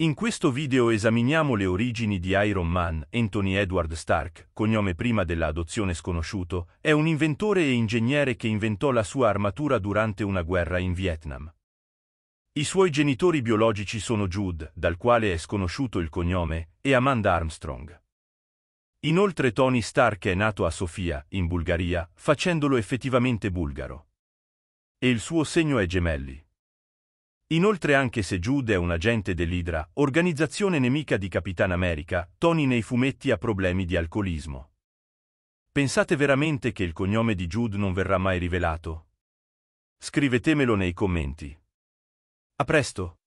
In questo video esaminiamo le origini di Iron Man. Anthony Edward Stark, cognome prima dell'adozione sconosciuto, è un inventore e ingegnere che inventò la sua armatura durante una guerra in Vietnam. I suoi genitori biologici sono Jude, dal quale è sconosciuto il cognome, e Amanda Armstrong. Inoltre Tony Stark è nato a Sofia, in Bulgaria, facendolo effettivamente bulgaro. E il suo segno è gemelli. Inoltre anche se Jude è un agente dell'Idra, organizzazione nemica di Capitan America, Tony nei fumetti ha problemi di alcolismo. Pensate veramente che il cognome di Jude non verrà mai rivelato? Scrivetemelo nei commenti. A presto!